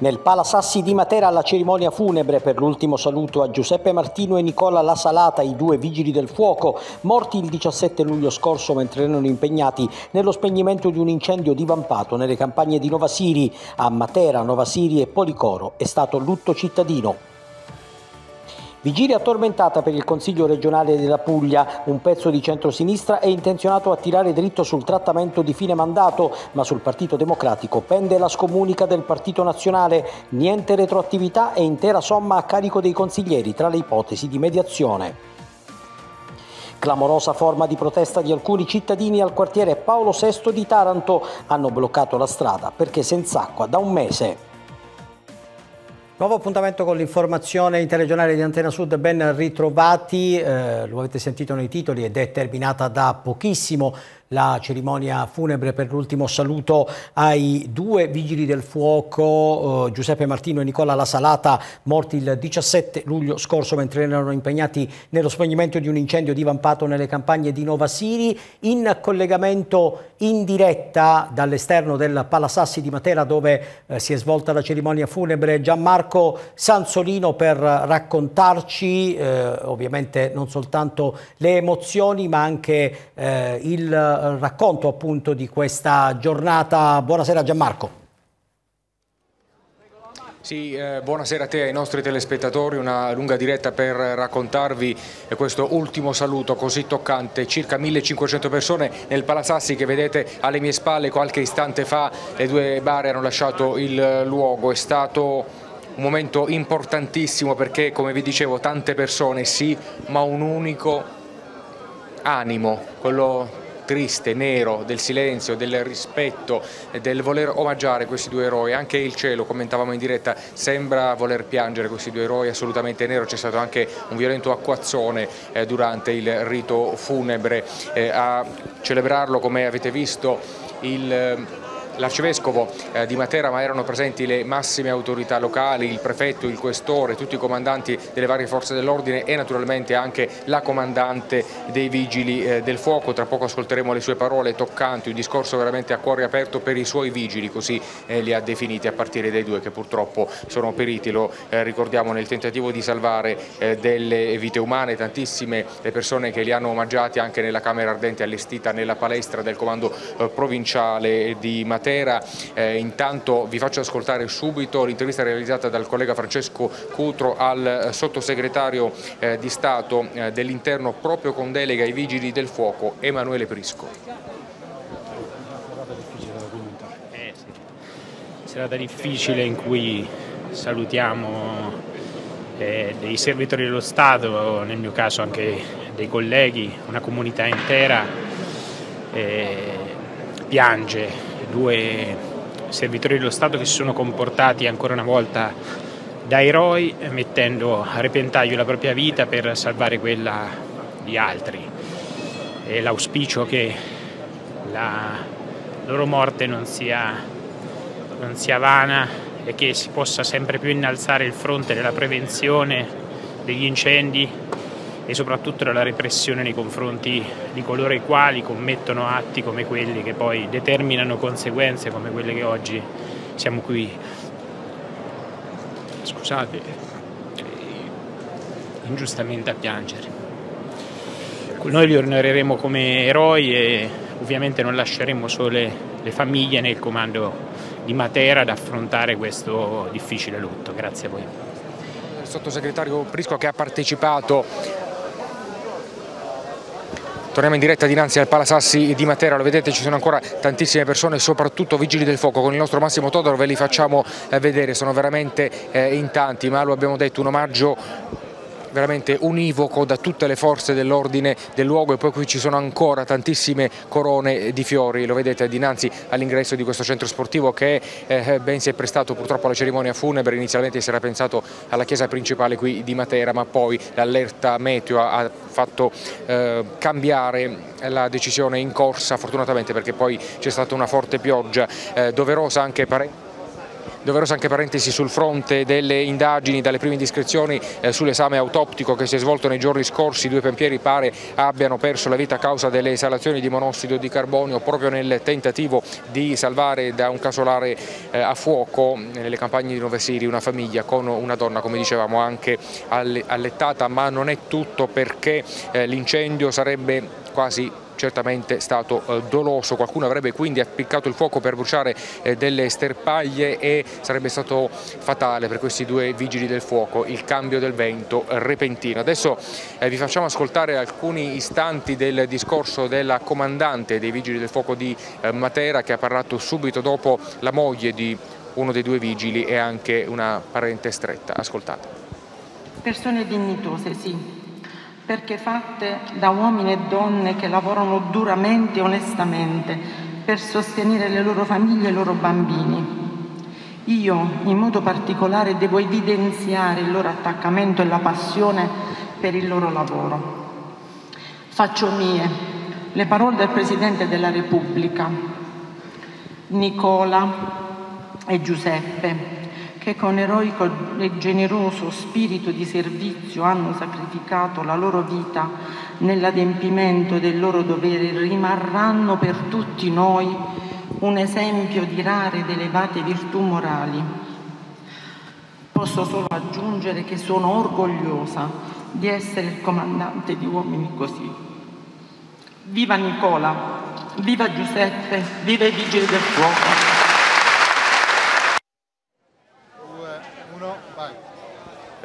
Nel Palasassi di Matera alla cerimonia funebre per l'ultimo saluto a Giuseppe Martino e Nicola La Salata, i due vigili del fuoco, morti il 17 luglio scorso mentre erano impegnati nello spegnimento di un incendio divampato nelle campagne di Novasiri. A Matera, Novasiri e Policoro è stato lutto cittadino. Vigilia tormentata per il Consiglio regionale della Puglia, un pezzo di centrosinistra è intenzionato a tirare dritto sul trattamento di fine mandato, ma sul Partito Democratico pende la scomunica del Partito Nazionale, niente retroattività e intera somma a carico dei consiglieri tra le ipotesi di mediazione. Clamorosa forma di protesta di alcuni cittadini al quartiere Paolo VI di Taranto hanno bloccato la strada perché senza acqua da un mese. Nuovo appuntamento con l'informazione interregionale di Antena Sud, ben ritrovati, eh, lo avete sentito nei titoli ed è terminata da pochissimo la cerimonia funebre per l'ultimo saluto ai due vigili del fuoco eh, Giuseppe Martino e Nicola La Salata morti il 17 luglio scorso mentre erano impegnati nello spegnimento di un incendio divampato nelle campagne di Nova Siri in collegamento in diretta dall'esterno del Palasassi di Matera dove eh, si è svolta la cerimonia funebre Gianmarco Sansolino per raccontarci eh, ovviamente non soltanto le emozioni ma anche eh, il eh, racconto appunto di questa giornata. Buonasera Gianmarco. Sì, eh, buonasera a te e ai nostri telespettatori, una lunga diretta per raccontarvi questo ultimo saluto così toccante, circa 1500 persone nel Palazzassi che vedete alle mie spalle qualche istante fa, le due bare hanno lasciato il luogo, è stato un momento importantissimo perché come vi dicevo tante persone sì, ma un unico animo, quello triste, nero, del silenzio, del rispetto, eh, del voler omaggiare questi due eroi. Anche il cielo, commentavamo in diretta, sembra voler piangere questi due eroi, assolutamente nero. C'è stato anche un violento acquazzone eh, durante il rito funebre. Eh, a celebrarlo, come avete visto, il l'arcivescovo eh, di Matera ma erano presenti le massime autorità locali, il prefetto, il questore, tutti i comandanti delle varie forze dell'ordine e naturalmente anche la comandante dei vigili eh, del fuoco. Tra poco ascolteremo le sue parole toccanti, un discorso veramente a cuore aperto per i suoi vigili, così eh, li ha definiti a partire dai due che purtroppo sono periti, lo ricordiamo nel tentativo di salvare delle vite umane, tantissime le persone che li hanno omaggiati anche nella camera ardente allestita nella palestra del comando provinciale di Matera. Matera, eh, intanto vi faccio ascoltare subito l'intervista realizzata dal collega Francesco Cutro al eh, sottosegretario eh, di Stato eh, dell'Interno proprio con delega ai vigili del fuoco Emanuele Prisco. serata difficile in cui salutiamo eh, dei servitori dello Stato, nel mio caso anche dei colleghi, una comunità intera eh, piange due servitori dello Stato che si sono comportati ancora una volta da eroi, mettendo a repentaglio la propria vita per salvare quella di altri. E l'auspicio che la loro morte non sia, non sia vana e che si possa sempre più innalzare il fronte della prevenzione degli incendi e soprattutto dalla repressione nei confronti di coloro i quali commettono atti come quelli che poi determinano conseguenze come quelle che oggi siamo qui. Scusate, eh, ingiustamente a piangere. Noi li onoreremo come eroi e ovviamente non lasceremo sole le famiglie nel comando di Matera ad affrontare questo difficile lutto. Grazie a voi sottosegretario Prisco che ha partecipato Torniamo in diretta dinanzi al Palasassi di Matera, lo vedete ci sono ancora tantissime persone, soprattutto vigili del fuoco, con il nostro Massimo Todoro ve li facciamo eh, vedere, sono veramente eh, in tanti, ma lo abbiamo detto, un omaggio veramente univoco da tutte le forze dell'ordine del luogo e poi qui ci sono ancora tantissime corone di fiori, lo vedete dinanzi all'ingresso di questo centro sportivo che eh, ben si è prestato purtroppo alla cerimonia funebre, inizialmente si era pensato alla chiesa principale qui di Matera ma poi l'allerta meteo ha fatto eh, cambiare la decisione in corsa fortunatamente perché poi c'è stata una forte pioggia eh, doverosa anche parente Doverosa anche parentesi sul fronte delle indagini dalle prime indiscrezioni eh, sull'esame autoptico che si è svolto nei giorni scorsi, due pompieri pare abbiano perso la vita a causa delle esalazioni di monossido di carbonio proprio nel tentativo di salvare da un casolare eh, a fuoco eh, nelle campagne di Nove Siri una famiglia con una donna come dicevamo anche allettata ma non è tutto perché eh, l'incendio sarebbe quasi certamente stato eh, doloso. Qualcuno avrebbe quindi appiccato il fuoco per bruciare eh, delle sterpaglie e sarebbe stato fatale per questi due vigili del fuoco il cambio del vento repentino. Adesso eh, vi facciamo ascoltare alcuni istanti del discorso della comandante dei vigili del fuoco di Matera che ha parlato subito dopo la moglie di uno dei due vigili e anche una parente stretta. Ascoltate. Persone dignitose, sì, perché fatte da uomini e donne che lavorano duramente e onestamente per sostenere le loro famiglie e i loro bambini. Io in modo particolare devo evidenziare il loro attaccamento e la passione per il loro lavoro. Faccio mie le parole del Presidente della Repubblica, Nicola e Giuseppe, che con eroico e generoso spirito di servizio hanno sacrificato la loro vita nell'adempimento del loro dovere, rimarranno per tutti noi un esempio di rare ed elevate virtù morali. Posso solo aggiungere che sono orgogliosa di essere il comandante di uomini così. Viva Nicola, viva Giuseppe, viva i vigili del fuoco.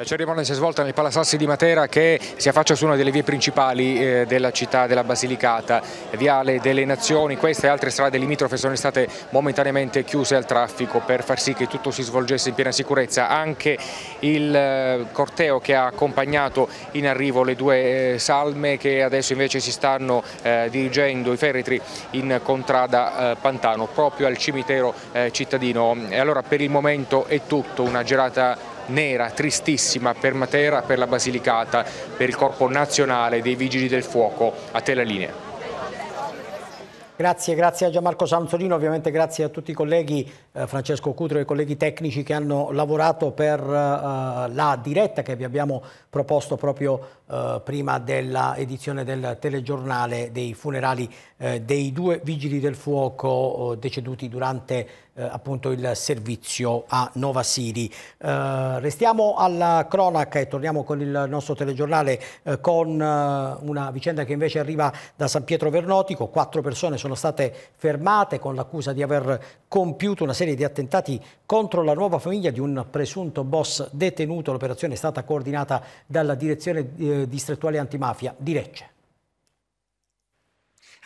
La cerimonia si è svolta nel Palasassi di Matera che si affaccia su una delle vie principali eh, della città della Basilicata, Viale delle Nazioni, queste e altre strade limitrofe sono state momentaneamente chiuse al traffico per far sì che tutto si svolgesse in piena sicurezza, anche il eh, corteo che ha accompagnato in arrivo le due eh, salme che adesso invece si stanno dirigendo i feretri in contrada Pantano, proprio al cimitero cittadino. E allora per il momento è tutto, una girata nera, tristissima per Matera, per la Basilicata, per il Corpo Nazionale dei Vigili del Fuoco. A te la linea. Grazie, grazie a Gianmarco Sanzolino, ovviamente grazie a tutti i colleghi, eh, Francesco Cutro e i colleghi tecnici che hanno lavorato per eh, la diretta che vi abbiamo proposto proprio eh, prima dell'edizione del telegiornale dei funerali eh, dei due vigili del fuoco eh, deceduti durante eh, appunto il servizio a Nova Siri. restiamo alla cronaca e torniamo con il nostro telegiornale con una vicenda che invece arriva da San Pietro Vernotico. Quattro persone sono state fermate con l'accusa di aver compiuto una serie di attentati contro la nuova famiglia di un presunto boss detenuto. L'operazione è stata coordinata dalla direzione di distrettuale antimafia di Lecce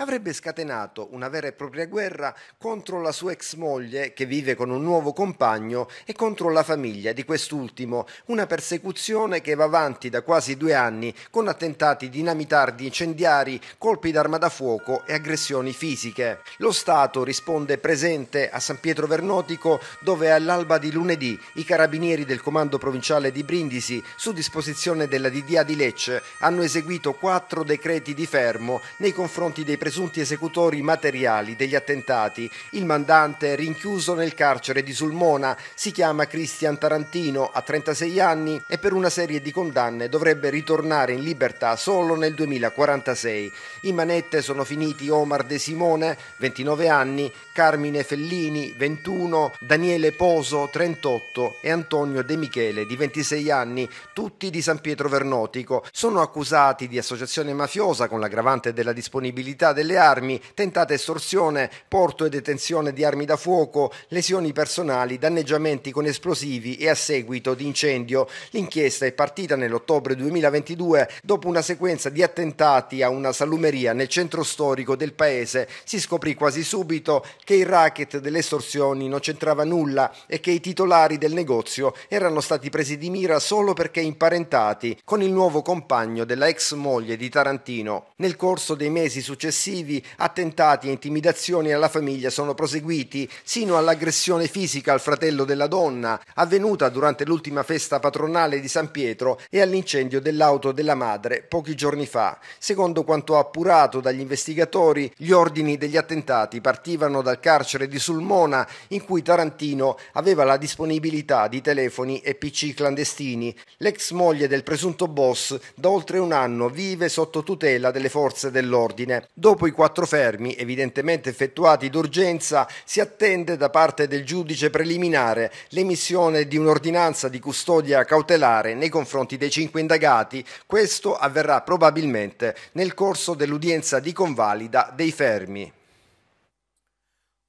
avrebbe scatenato una vera e propria guerra contro la sua ex moglie che vive con un nuovo compagno e contro la famiglia di quest'ultimo, una persecuzione che va avanti da quasi due anni con attentati dinamitardi incendiari, colpi d'arma da fuoco e aggressioni fisiche. Lo Stato risponde presente a San Pietro Vernotico dove all'alba di lunedì i carabinieri del comando provinciale di Brindisi, su disposizione della DDA di Lecce, hanno eseguito quattro decreti di fermo nei confronti dei presidenti presunti esecutori materiali degli attentati. Il mandante, rinchiuso nel carcere di Sulmona, si chiama Cristian Tarantino, ha 36 anni e per una serie di condanne dovrebbe ritornare in libertà solo nel 2046. In manette sono finiti Omar De Simone, 29 anni, Carmine Fellini, 21, Daniele Poso, 38 e Antonio De Michele, di 26 anni, tutti di San Pietro Vernotico. Sono accusati di associazione mafiosa con l'aggravante della disponibilità delle armi, tentata estorsione, porto e detenzione di armi da fuoco, lesioni personali, danneggiamenti con esplosivi e a seguito di incendio. L'inchiesta è partita nell'ottobre 2022 dopo una sequenza di attentati a una salumeria nel centro storico del paese. Si scoprì quasi subito che il racket delle estorsioni non c'entrava nulla e che i titolari del negozio erano stati presi di mira solo perché imparentati con il nuovo compagno della ex moglie di Tarantino. Nel corso dei mesi successivi successivi attentati e intimidazioni alla famiglia sono proseguiti sino all'aggressione fisica al fratello della donna, avvenuta durante l'ultima festa patronale di San Pietro e all'incendio dell'auto della madre pochi giorni fa. Secondo quanto appurato dagli investigatori, gli ordini degli attentati partivano dal carcere di Sulmona, in cui Tarantino aveva la disponibilità di telefoni e PC clandestini. L'ex moglie del presunto boss da oltre un anno vive sotto tutela delle forze dell'ordine. Dopo i quattro fermi, evidentemente effettuati d'urgenza, si attende da parte del giudice preliminare l'emissione di un'ordinanza di custodia cautelare nei confronti dei cinque indagati. Questo avverrà probabilmente nel corso dell'udienza di convalida dei fermi.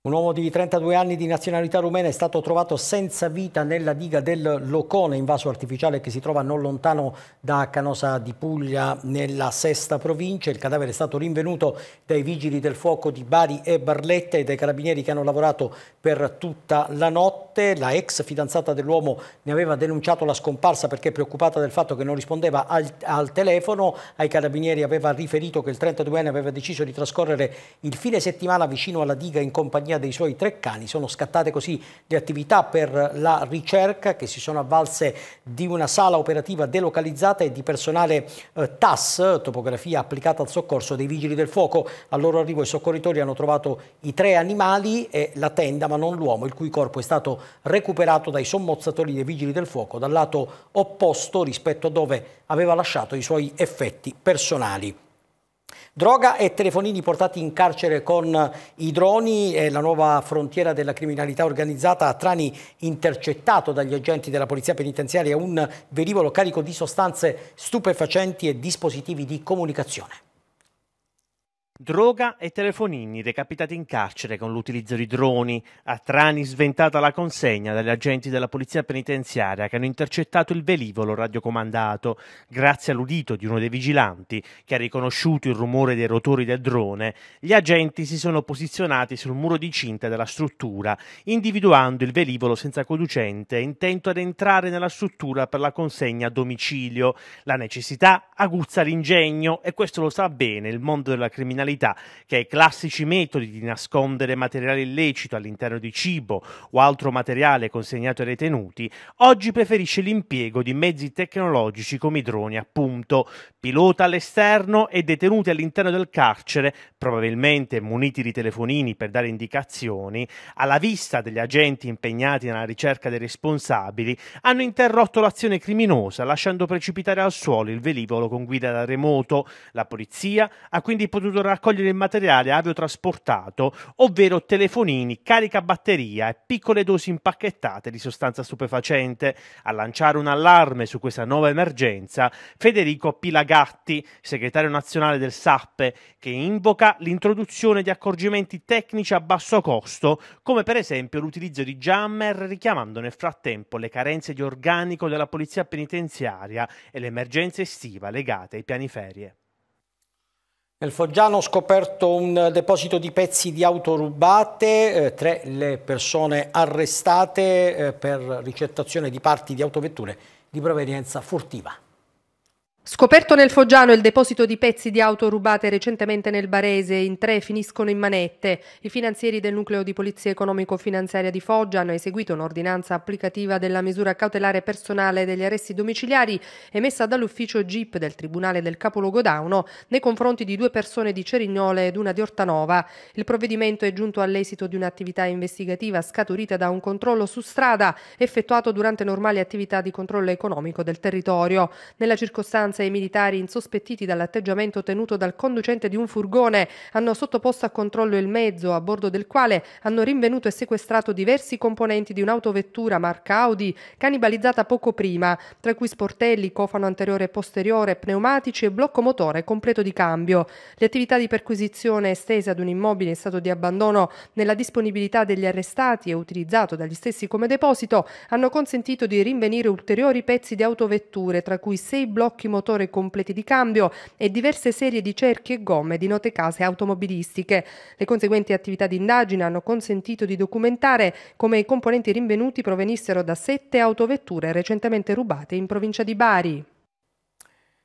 Un uomo di 32 anni di nazionalità rumena è stato trovato senza vita nella diga del Locone, invaso artificiale che si trova non lontano da Canosa di Puglia, nella sesta provincia. Il cadavere è stato rinvenuto dai vigili del fuoco di Bari e Barletta e dai carabinieri che hanno lavorato per tutta la notte. La ex fidanzata dell'uomo ne aveva denunciato la scomparsa perché preoccupata del fatto che non rispondeva al, al telefono. Ai carabinieri aveva riferito che il 32enne aveva deciso di trascorrere il fine settimana vicino alla diga in compagnia compagnia dei suoi tre cani. Sono scattate così le attività per la ricerca che si sono avvalse di una sala operativa delocalizzata e di personale eh, TAS, topografia applicata al soccorso dei vigili del fuoco. Al loro arrivo i soccorritori hanno trovato i tre animali e la tenda, ma non l'uomo, il cui corpo è stato recuperato dai sommozzatori dei vigili del fuoco dal lato opposto rispetto a dove aveva lasciato i suoi effetti personali. Droga e telefonini portati in carcere con i droni e la nuova frontiera della criminalità organizzata a Trani intercettato dagli agenti della polizia penitenziaria un velivolo carico di sostanze stupefacenti e dispositivi di comunicazione. Droga e telefonini recapitati in carcere con l'utilizzo di droni. A Trani sventata la consegna dagli agenti della polizia penitenziaria che hanno intercettato il velivolo radiocomandato grazie all'udito di uno dei vigilanti che ha riconosciuto il rumore dei rotori del drone. Gli agenti si sono posizionati sul muro di cinta della struttura, individuando il velivolo senza conducente intento ad entrare nella struttura per la consegna a domicilio. La necessità aguzza l'ingegno e questo lo sa bene il mondo della criminalità criminalità, che ai classici metodi di nascondere materiale illecito all'interno di cibo o altro materiale consegnato ai detenuti, oggi preferisce l'impiego di mezzi tecnologici come i droni, appunto, pilota all'esterno e detenuti all'interno del carcere, probabilmente muniti di telefonini per dare indicazioni, alla vista degli agenti impegnati nella ricerca dei responsabili, hanno interrotto l'azione criminosa, lasciando precipitare al suolo il velivolo con guida da remoto. La polizia ha quindi potuto raccontare raccogliere il materiale aviotrasportato, ovvero telefonini, carica batteria e piccole dosi impacchettate di sostanza stupefacente. A lanciare un allarme su questa nuova emergenza, Federico Pilagatti, segretario nazionale del SAP, che invoca l'introduzione di accorgimenti tecnici a basso costo, come per esempio l'utilizzo di jammer, richiamando nel frattempo le carenze di organico della polizia penitenziaria e l'emergenza estiva legate ai piani ferie. Nel Foggiano ho scoperto un deposito di pezzi di auto rubate, eh, tre le persone arrestate eh, per ricettazione di parti di autovetture di provenienza furtiva. Scoperto nel Foggiano il deposito di pezzi di auto rubate recentemente nel Barese, in tre finiscono in manette. I finanzieri del nucleo di polizia economico-finanziaria di Foggia hanno eseguito un'ordinanza applicativa della misura cautelare personale degli arresti domiciliari emessa dall'ufficio GIP del Tribunale del Capoluogo Dauno nei confronti di due persone di Cerignole ed una di Ortanova. Il provvedimento è giunto all'esito di un'attività investigativa scaturita da un controllo su strada effettuato durante normali attività di controllo economico del territorio. Nella circostanza Finanza e i militari, insospettiti dall'atteggiamento tenuto dal conducente di un furgone, hanno sottoposto a controllo il mezzo, a bordo del quale hanno rinvenuto e sequestrato diversi componenti di un'autovettura marca Audi, cannibalizzata poco prima, tra cui sportelli, cofano anteriore e posteriore, pneumatici e blocco motore completo di cambio. Le attività di perquisizione estese ad un immobile in stato di abbandono nella disponibilità degli arrestati e utilizzato dagli stessi come deposito hanno consentito di rinvenire ulteriori pezzi di autovetture, tra cui sei blocchi motori motore completi di cambio e diverse serie di cerchi e gomme di note case automobilistiche. Le conseguenti attività di indagine hanno consentito di documentare come i componenti rinvenuti provenissero da sette autovetture recentemente rubate in provincia di Bari.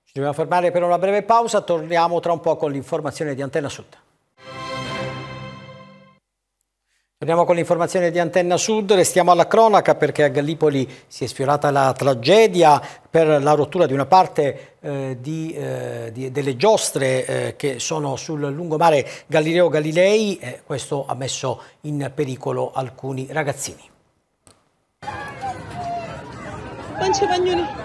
Ci dobbiamo fermare per una breve pausa, torniamo tra un po' con l'informazione di Antena Sud. Torniamo con le informazioni di Antenna Sud, restiamo alla cronaca perché a Gallipoli si è sfiorata la tragedia per la rottura di una parte eh, di, eh, di, delle giostre eh, che sono sul lungomare Galileo Galilei, e questo ha messo in pericolo alcuni ragazzini. Pancia Bagnoni.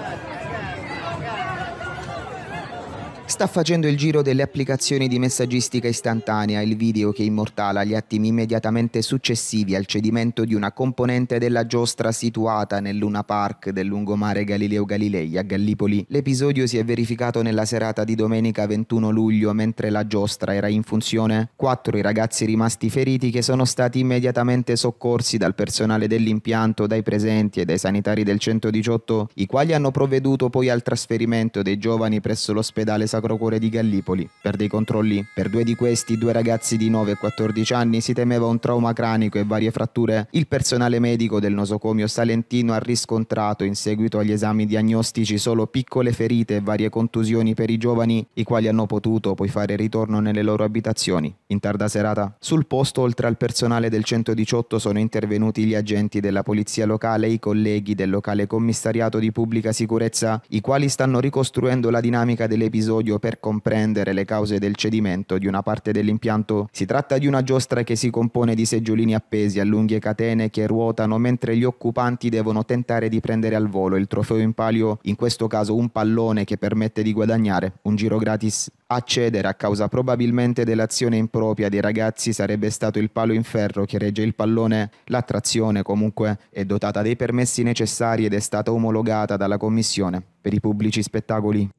Sta facendo il giro delle applicazioni di messaggistica istantanea il video che immortala gli attimi immediatamente successivi al cedimento di una componente della giostra situata nel Luna Park del lungomare Galileo Galilei a Gallipoli. L'episodio si è verificato nella serata di domenica 21 luglio mentre la giostra era in funzione. Quattro i ragazzi rimasti feriti che sono stati immediatamente soccorsi dal personale dell'impianto, dai presenti e dai sanitari del 118, i quali hanno provveduto poi al trasferimento dei giovani presso l'ospedale San Sacro Cuore di Gallipoli per dei controlli. Per due di questi, due ragazzi di 9 e 14 anni, si temeva un trauma cranico e varie fratture. Il personale medico del nosocomio salentino ha riscontrato, in seguito agli esami diagnostici, solo piccole ferite e varie contusioni per i giovani, i quali hanno potuto poi fare ritorno nelle loro abitazioni. In tarda serata, sul posto, oltre al personale del 118, sono intervenuti gli agenti della polizia locale e i colleghi del locale commissariato di pubblica sicurezza, i quali stanno ricostruendo la dinamica dell'episodio studio per comprendere le cause del cedimento di una parte dell'impianto. Si tratta di una giostra che si compone di seggiolini appesi a lunghe catene che ruotano mentre gli occupanti devono tentare di prendere al volo il trofeo in palio, in questo caso un pallone che permette di guadagnare un giro gratis. Accedere a causa probabilmente dell'azione impropria dei ragazzi sarebbe stato il palo in ferro che regge il pallone. L'attrazione comunque è dotata dei permessi necessari ed è stata omologata dalla Commissione per i pubblici spettacoli.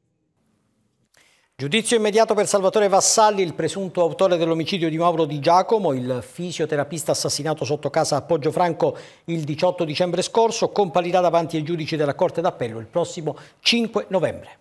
Giudizio immediato per Salvatore Vassalli, il presunto autore dell'omicidio di Mauro Di Giacomo, il fisioterapista assassinato sotto casa a Poggiofranco il 18 dicembre scorso, comparirà davanti ai giudici della Corte d'Appello il prossimo 5 novembre.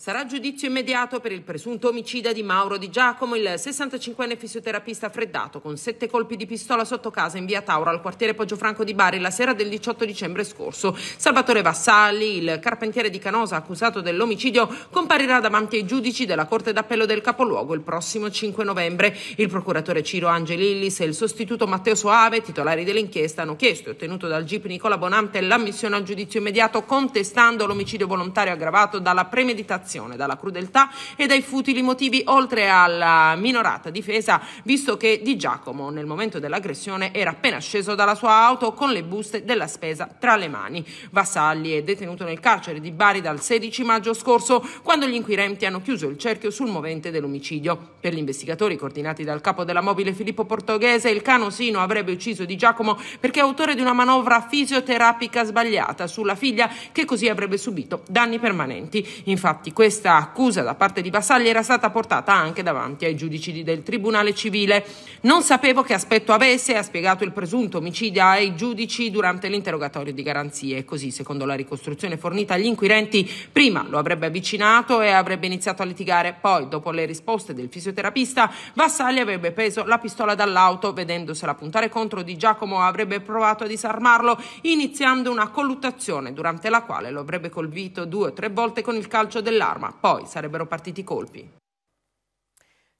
Sarà giudizio immediato per il presunto omicida di Mauro Di Giacomo, il 65enne fisioterapista freddato con sette colpi di pistola sotto casa in via Tauro al quartiere Poggiofranco di Bari la sera del 18 dicembre scorso. Salvatore Vassalli, il carpentiere di Canosa accusato dell'omicidio, comparirà davanti ai giudici della Corte d'Appello del Capoluogo il prossimo 5 novembre. Il procuratore Ciro Angelillis e il sostituto Matteo Soave, titolari dell'inchiesta, hanno chiesto e ottenuto dal GIP Nicola Bonante l'ammissione al giudizio immediato contestando l'omicidio volontario aggravato dalla premeditazione disperazione, dalla crudeltà e dai futili motivi, oltre alla minorata difesa, visto che Di Giacomo nel momento dell'aggressione era appena sceso dalla sua auto con le buste della spesa tra le mani. Vassalli è detenuto nel carcere di Bari dal 16 maggio scorso, quando gli inquirenti hanno chiuso il cerchio sul movente dell'omicidio. Per gli investigatori coordinati dal capo della mobile Filippo Portoghese, il canosino avrebbe ucciso Di Giacomo perché è autore di una manovra fisioterapica sbagliata sulla figlia che così avrebbe subito danni permanenti. Infatti questa accusa da parte di Basaglia era stata portata anche davanti ai giudici del Tribunale Civile. Non sapevo che aspetto avesse, ha spiegato il presunto omicidio ai giudici durante l'interrogatorio di garanzie. Così, secondo la ricostruzione fornita agli inquirenti, prima lo avrebbe avvicinato e avrebbe iniziato a litigare, poi, dopo le risposte del fisioterapista, Basaglia avrebbe preso la pistola dall'auto, vedendosela puntare contro di Giacomo avrebbe provato a disarmarlo, iniziando una colluttazione durante la quale lo avrebbe colpito due o tre volte con il calcio dell'auto d'arma, poi sarebbero partiti i colpi.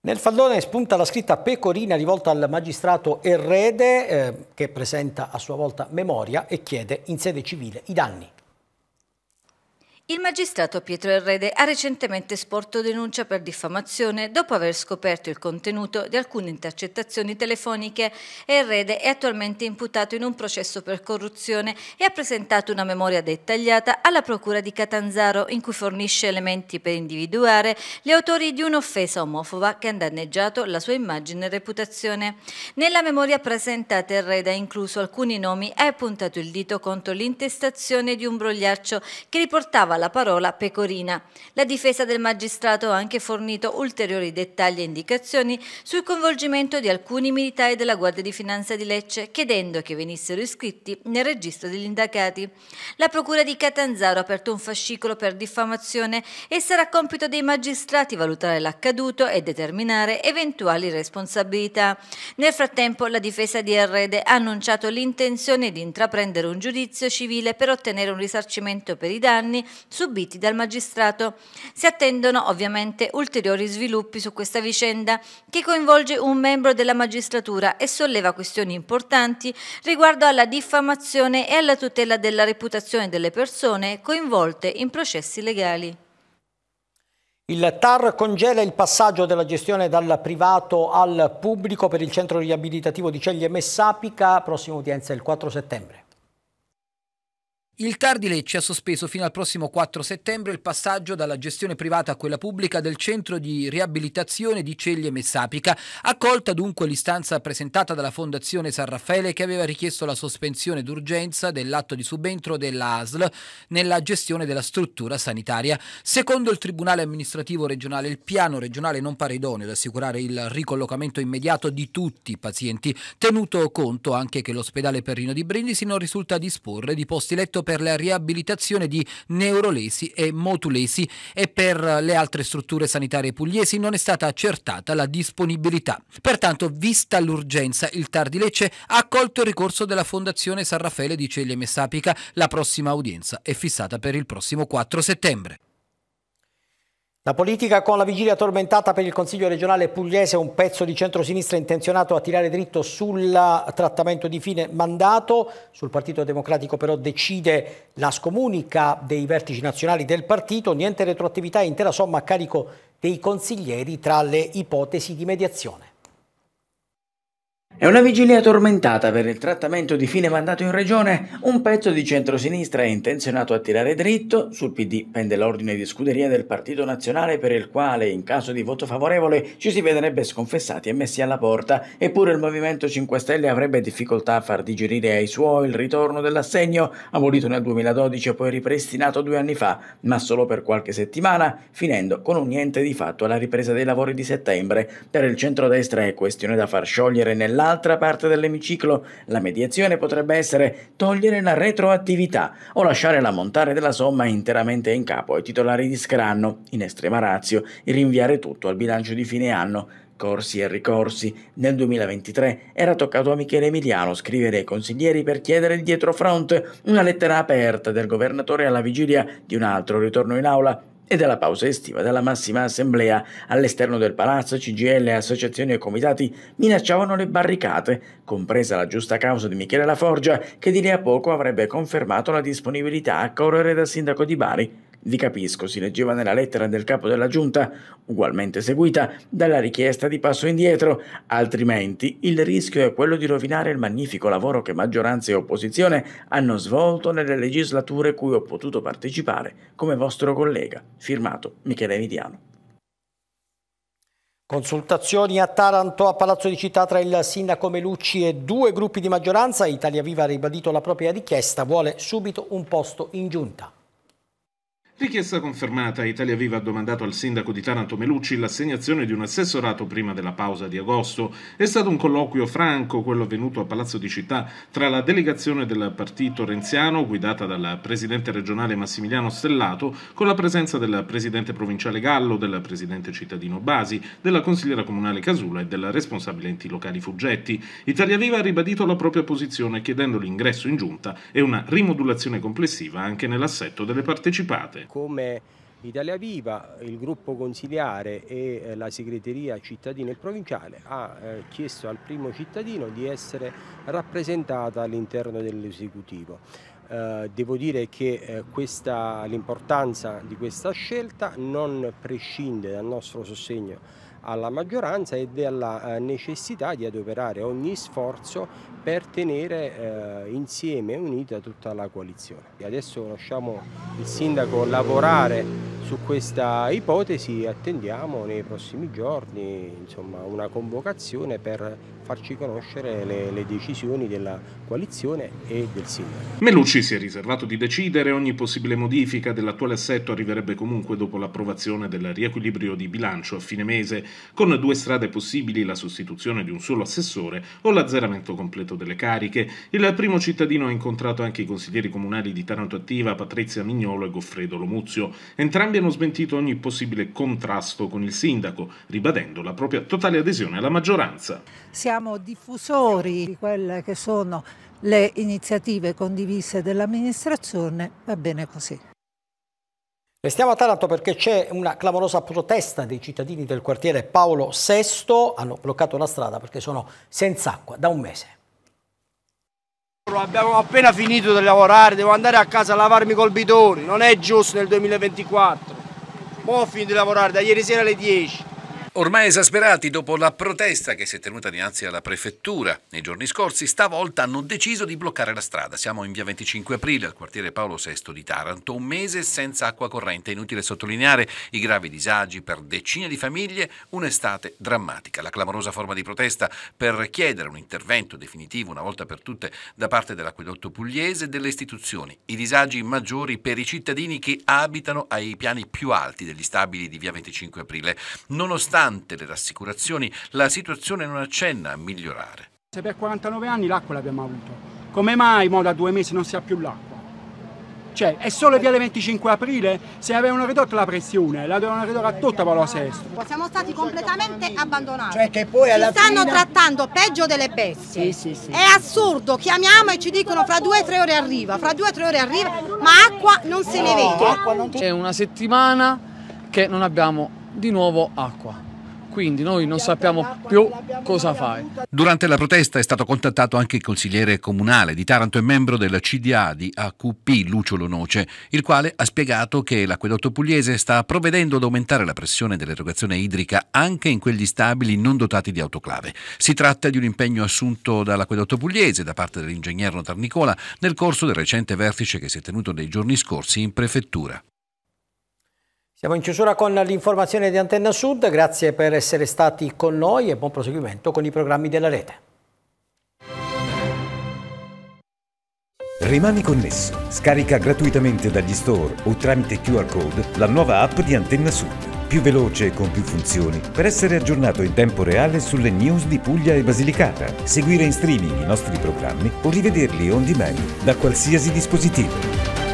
Nel fallone spunta la scritta pecorina rivolta al magistrato Errede, eh, che presenta a sua volta memoria e chiede in sede civile i danni. Il magistrato Pietro Errede ha recentemente sporto denuncia per diffamazione dopo aver scoperto il contenuto di alcune intercettazioni telefoniche. Errede è attualmente imputato in un processo per corruzione e ha presentato una memoria dettagliata alla Procura di Catanzaro in cui fornisce elementi per individuare gli autori di un'offesa omofoba che ha danneggiato la sua immagine e reputazione. Nella memoria presentata Errede ha incluso alcuni nomi e ha puntato il dito contro l'intestazione di un brogliaccio che riportava la parola Pecorina. La difesa del magistrato ha anche fornito ulteriori dettagli e indicazioni sul coinvolgimento di alcuni militari della Guardia di Finanza di Lecce, chiedendo che venissero iscritti nel registro degli indagati. La Procura di Catanzaro ha aperto un fascicolo per diffamazione e sarà compito dei magistrati valutare l'accaduto e determinare eventuali responsabilità. Nel frattempo la difesa di Arrede ha annunciato l'intenzione di intraprendere un giudizio civile per ottenere un risarcimento per i danni subiti dal magistrato. Si attendono ovviamente ulteriori sviluppi su questa vicenda che coinvolge un membro della magistratura e solleva questioni importanti riguardo alla diffamazione e alla tutela della reputazione delle persone coinvolte in processi legali. Il TAR congela il passaggio della gestione dal privato al pubblico per il centro riabilitativo di Ceglie Messapica, prossima udienza il 4 settembre. Il Tardi Lecce ha sospeso fino al prossimo 4 settembre il passaggio dalla gestione privata a quella pubblica del centro di riabilitazione di Ceglie Messapica, accolta dunque l'istanza presentata dalla Fondazione San Raffaele che aveva richiesto la sospensione d'urgenza dell'atto di subentro della ASL nella gestione della struttura sanitaria. Secondo il Tribunale amministrativo regionale il piano regionale non pare idoneo ad assicurare il ricollocamento immediato di tutti i pazienti, tenuto conto anche che l'ospedale Perrino di Brindisi non risulta disporre di posti letto per la riabilitazione di Neurolesi e Motulesi e per le altre strutture sanitarie pugliesi non è stata accertata la disponibilità. Pertanto, vista l'urgenza, il TAR di Lecce ha accolto il ricorso della Fondazione San Raffaele di Ceglie Messapica. La prossima udienza è fissata per il prossimo 4 settembre. La politica con la vigilia tormentata per il Consiglio regionale pugliese, un pezzo di centrosinistra intenzionato a tirare dritto sul trattamento di fine mandato, sul Partito Democratico però decide la scomunica dei vertici nazionali del partito, niente retroattività e intera somma a carico dei consiglieri tra le ipotesi di mediazione. È una vigilia tormentata per il trattamento di fine mandato in regione, un pezzo di centrosinistra è intenzionato a tirare dritto, sul PD pende l'ordine di scuderia del Partito Nazionale per il quale, in caso di voto favorevole, ci si vedrebbe sconfessati e messi alla porta, eppure il Movimento 5 Stelle avrebbe difficoltà a far digerire ai suoi il ritorno dell'assegno, abolito nel 2012 e poi ripristinato due anni fa, ma solo per qualche settimana, finendo con un niente di fatto alla ripresa dei lavori di settembre. Per il centrodestra è questione da far sciogliere nell'anno dall'altra parte dell'emiciclo, la mediazione potrebbe essere togliere la retroattività o lasciare l'ammontare della somma interamente in capo ai titolari di scranno, in estrema razio, e rinviare tutto al bilancio di fine anno, corsi e ricorsi. Nel 2023 era toccato a Michele Emiliano scrivere ai consiglieri per chiedere dietro fronte una lettera aperta del governatore alla vigilia di un altro ritorno in aula e della pausa estiva della massima assemblea. All'esterno del palazzo CGL, associazioni e comitati minacciavano le barricate, compresa la giusta causa di Michele Laforgia che di lì a poco avrebbe confermato la disponibilità a correre da sindaco di Bari. Vi capisco, si leggeva nella lettera del capo della giunta, ugualmente seguita dalla richiesta di passo indietro, altrimenti il rischio è quello di rovinare il magnifico lavoro che maggioranza e opposizione hanno svolto nelle legislature cui ho potuto partecipare come vostro collega, firmato Michele Vidiano. Consultazioni a Taranto, a Palazzo di Città tra il sindaco Melucci e due gruppi di maggioranza. Italia Viva ha ribadito la propria richiesta, vuole subito un posto in giunta. Richiesta confermata, Italia Viva ha domandato al sindaco di Taranto Melucci l'assegnazione di un assessorato prima della pausa di agosto. È stato un colloquio franco, quello avvenuto a Palazzo di Città, tra la delegazione del partito renziano, guidata dal presidente regionale Massimiliano Stellato, con la presenza del presidente provinciale Gallo, del presidente cittadino Basi, della consigliera comunale Casula e del responsabile enti locali Fuggetti. Italia Viva ha ribadito la propria posizione chiedendo l'ingresso in giunta e una rimodulazione complessiva anche nell'assetto delle partecipate come Italia Viva, il gruppo consiliare e eh, la segreteria cittadina e provinciale ha eh, chiesto al primo cittadino di essere rappresentata all'interno dell'esecutivo. Eh, devo dire che l'importanza di questa scelta non prescinde dal nostro sostegno alla maggioranza e della eh, necessità di adoperare ogni sforzo per tenere eh, insieme e unita tutta la coalizione. Adesso lasciamo il sindaco lavorare su questa ipotesi e attendiamo nei prossimi giorni insomma, una convocazione per farci conoscere le, le decisioni della coalizione e del sindaco. Melucci si è riservato di decidere, ogni possibile modifica dell'attuale assetto arriverebbe comunque dopo l'approvazione del riequilibrio di bilancio a fine mese, con due strade possibili la sostituzione di un solo assessore o l'azzeramento completo delle cariche. Il primo cittadino ha incontrato anche i consiglieri comunali di Taranto Attiva, Patrizia Mignolo e Goffredo Lomuzio. Entrambi hanno smentito ogni possibile contrasto con il sindaco, ribadendo la propria totale adesione alla maggioranza. Siamo siamo diffusori di quelle che sono le iniziative condivise dell'amministrazione, va bene così. Restiamo a Taranto perché c'è una clamorosa protesta dei cittadini del quartiere Paolo VI, hanno bloccato la strada perché sono senza acqua da un mese. Abbiamo appena finito di lavorare, devo andare a casa a lavarmi col bidone, non è giusto nel 2024. ho finito di lavorare da ieri sera alle 10. Ormai esasperati dopo la protesta che si è tenuta dinanzi alla prefettura nei giorni scorsi, stavolta hanno deciso di bloccare la strada. Siamo in via 25 aprile al quartiere Paolo VI di Taranto, un mese senza acqua corrente. Inutile sottolineare i gravi disagi per decine di famiglie, un'estate drammatica. La clamorosa forma di protesta per chiedere un intervento definitivo una volta per tutte da parte dell'acquedotto pugliese e delle istituzioni. I disagi maggiori per i cittadini che abitano ai piani più alti degli stabili di via 25 aprile. Nonostante nonostante le rassicurazioni, la situazione non accenna a migliorare. Se per 49 anni l'acqua l'abbiamo avuto, come mai mo da due mesi non si ha più l'acqua? Cioè, è solo il del 25 aprile, se avevano ridotto la pressione, la dovevano ridurre a tutta Paolo VI. Siamo stati completamente abbandonati. Cioè che poi alla ci stanno fine... trattando peggio delle bestie. Sì, sì, sì. È assurdo, chiamiamo e ci dicono fra due o tre ore arriva, fra due o tre ore arriva, ma acqua non se ne vede. C'è una settimana che non abbiamo di nuovo acqua quindi noi non sappiamo più cosa fare. Durante la protesta è stato contattato anche il consigliere comunale di Taranto e membro della CDA di AQP Lucio Lonoce, il quale ha spiegato che l'acquedotto pugliese sta provvedendo ad aumentare la pressione dell'erogazione idrica anche in quegli stabili non dotati di autoclave. Si tratta di un impegno assunto dall'acquedotto pugliese da parte dell'ingegner Notarnicola nel corso del recente vertice che si è tenuto nei giorni scorsi in prefettura. Siamo in chiusura con l'informazione di Antenna Sud, grazie per essere stati con noi e buon proseguimento con i programmi della rete. Rimani connesso, scarica gratuitamente dagli store o tramite QR code la nuova app di Antenna Sud, più veloce e con più funzioni, per essere aggiornato in tempo reale sulle news di Puglia e Basilicata, seguire in streaming i nostri programmi o rivederli on demand da qualsiasi dispositivo.